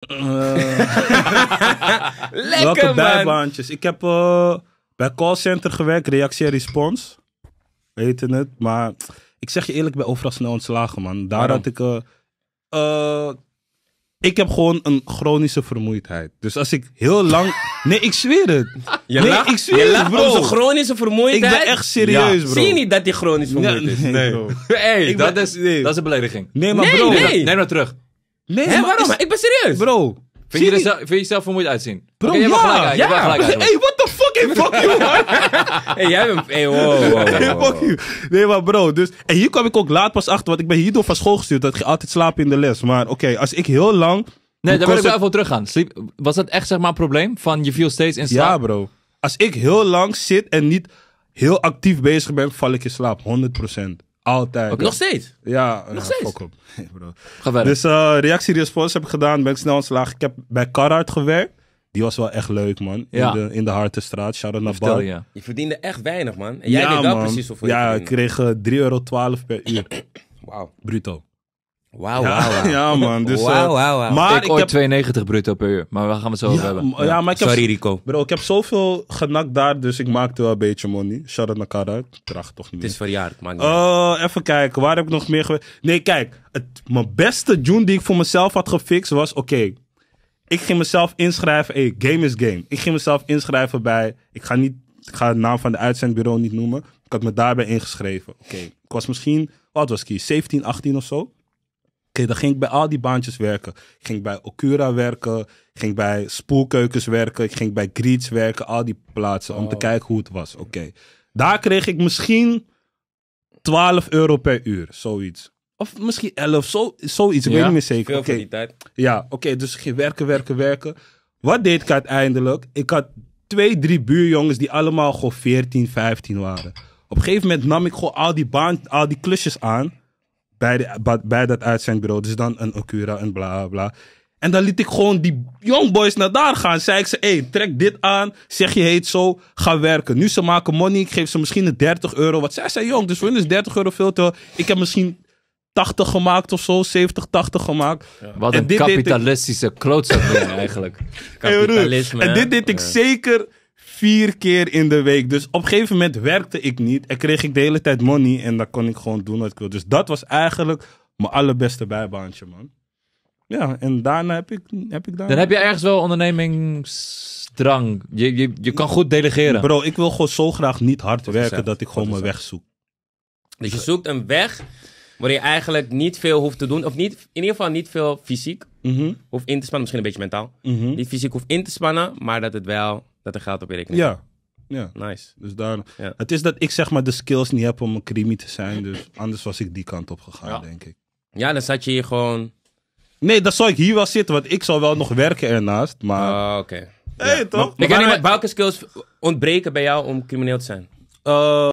Eh. Lekker, Welke bijbaantjes? Ik heb uh, bij callcenter gewerkt, reactie en respons. je het, maar ik zeg je eerlijk, bij overal snel ontslagen, man. Daar had ik... Eh, ik heb gewoon een chronische vermoeidheid. Dus als ik heel lang... Nee, ik zweer het. Je nee, ik zweer het, bro. Onze chronische vermoeidheid. Ik ben echt serieus, bro. Zie je niet dat die chronisch vermoeid nee, is? Nee, hey, dat, is, dat is een belediging. Nee, maar bro. Nee. Neem maar terug. Nee, maar waarom? Ik ben serieus. Bro. Vind je, jezelf vermoeid uitzien? Bro, ja, ja. Hey, what the fuck? Hey, fuck you, man. Hey, jij bent... Hey, wow, Hey, fuck you. Nee, maar bro, dus... En hier kwam ik ook laat pas achter, want ik ben hierdoor van school gestuurd. Dat je altijd slaapt in de les. Maar oké, als ik heel lang... Nee, daar wil ik wel even op teruggaan. was dat echt zeg maar een probleem? Van je viel steeds in Ja, bro. Als ik heel lang zit en niet heel actief bezig ben, val ik in slaap. 100%. Altijd. Ook nog steeds? Ja, nog steeds. Ga verder. Dus uh, eh, reactie response heb ik gedaan. Ben ik snel ontslagen. Ik heb bij Carhart gewerkt. Die was wel echt leuk, man. In, de, in de Harte straat. Shout out naar Je. je verdiende echt weinig, man. En jij ja, deed wel man. precies hoeveel Ja, ik kreeg 3,12 eh, euro per uur. Wauw. Bruto. Wauw, ja, wauw. ja, man. Dus, wow, eh, wow, Maar ik, ooit 92 bruto per uur, maar we gaan het zo over hebben. Ja, Maar ik heb Sorry Rico. Bro, ik heb zoveel genakt daar, dus ik maakte wel een beetje money. Shout-out naar Karuik. Tracht toch niet Het is verjaard, man. Oh, even kijken. Waar heb ik nog meer geweest? Nee, kijk. Het, mijn beste june die ik voor mezelf had gefixt was... Oké, ik ging mezelf inschrijven. Hey, game is game. Ik ging mezelf inschrijven bij... Ik ga, niet, ik ga de naam van de uitzendbureau niet noemen. Ik had me daarbij ingeschreven. Oké, ik was misschien... Wat was ik hier? 17, 18 of zo? dan ging ik bij al die baantjes werken. Ik ging bij Okura werken, ging bij spoelkeukens werken, ik ging bij Greets werken, al die plaatsen, om te oh. kijken hoe het was. Oké. Daar kreeg ik misschien 12 euro per uur, zoiets. Of misschien 11, zo, zoiets, ik weet niet meer zeker. die tijd. Ja, oké, dus ik ging werken, werken, werken. Wat deed ik uiteindelijk? Ik had twee, drie buurjongens die allemaal gewoon 14, 15 waren. Op een gegeven moment nam ik gewoon al die, baan, al die klusjes aan bij, de, bij dat uitzendbureau. Dus dan een Okura en bla bla. En dan liet ik gewoon die jongboys naar daar gaan. Zei ik ze, hé, hey, trek dit aan. Zeg je heet zo, ga werken. Nu ze maken money, ik geef ze misschien de 30 euro. Wat zij zijn jong, dus voor hun is 30 euro veel te... Ik heb misschien 80 gemaakt of zo, 70, 80 gemaakt. Wat een kapitalistische klootzak eigenlijk. Kapitalisme. en dit deed ik zeker vier keer in de week. Dus op een gegeven moment werkte ik niet en kreeg ik de hele tijd money en dan kon ik gewoon doen wat ik wil. Dus dat was eigenlijk mijn allerbeste bijbaantje, man. Ja, en daarna heb ik, heb ik daar. Dan heb je ergens wel ondernemingsdrang. Je, je, je kan goed delegeren. Bro, ik wil gewoon zo graag niet hard werken dat ik gewoon dat mijn weg zoek. Dus je zoekt een weg waar je eigenlijk niet veel hoeft te doen. Of niet, in ieder geval niet veel fysiek mm hoeft in te spannen. Misschien een beetje mentaal. Mhm. Niet fysiek hoeft in te spannen, maar dat het wel dat er gaat op je rekening Ja. Ja. Nice. Dus daar, Het is dat ik zeg maar de skills niet heb om een crimi te zijn. Dus anders was ik die kant op gegaan, denk ik. Ja, dan zat je hier gewoon... Nee, dat zou ik hier wel zitten, want ik zal wel nog werken ernaast. Maar. Oh, oké. Hey, toch? Ik weet niet, wat welke skills ontbreken bij jou om crimineel te zijn? Eh,